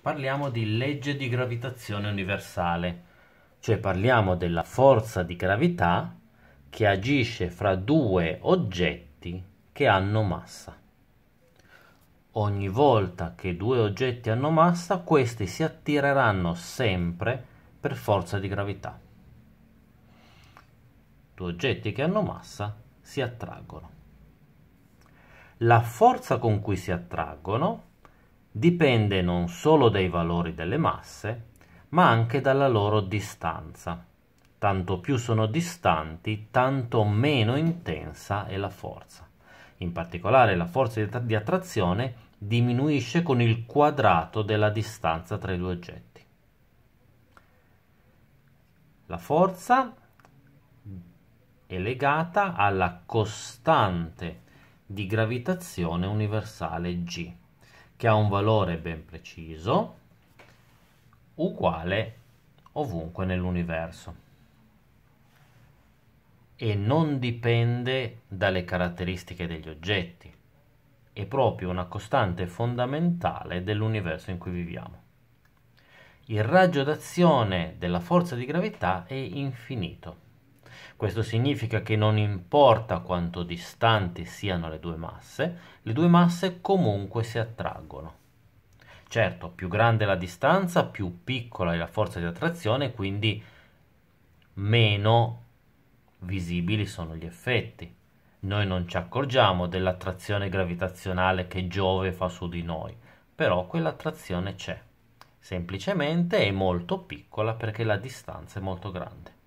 parliamo di legge di gravitazione universale, cioè parliamo della forza di gravità che agisce fra due oggetti che hanno massa. Ogni volta che due oggetti hanno massa, questi si attireranno sempre per forza di gravità. Due oggetti che hanno massa si attraggono. La forza con cui si attraggono dipende non solo dai valori delle masse, ma anche dalla loro distanza. Tanto più sono distanti, tanto meno intensa è la forza. In particolare la forza di attrazione diminuisce con il quadrato della distanza tra i due oggetti. La forza è legata alla costante di gravitazione universale G che ha un valore ben preciso uguale ovunque nell'universo e non dipende dalle caratteristiche degli oggetti è proprio una costante fondamentale dell'universo in cui viviamo il raggio d'azione della forza di gravità è infinito questo significa che non importa quanto distanti siano le due masse, le due masse comunque si attraggono. Certo, più grande la distanza, più piccola è la forza di attrazione, quindi meno visibili sono gli effetti. Noi non ci accorgiamo dell'attrazione gravitazionale che Giove fa su di noi, però quell'attrazione c'è. Semplicemente è molto piccola perché la distanza è molto grande.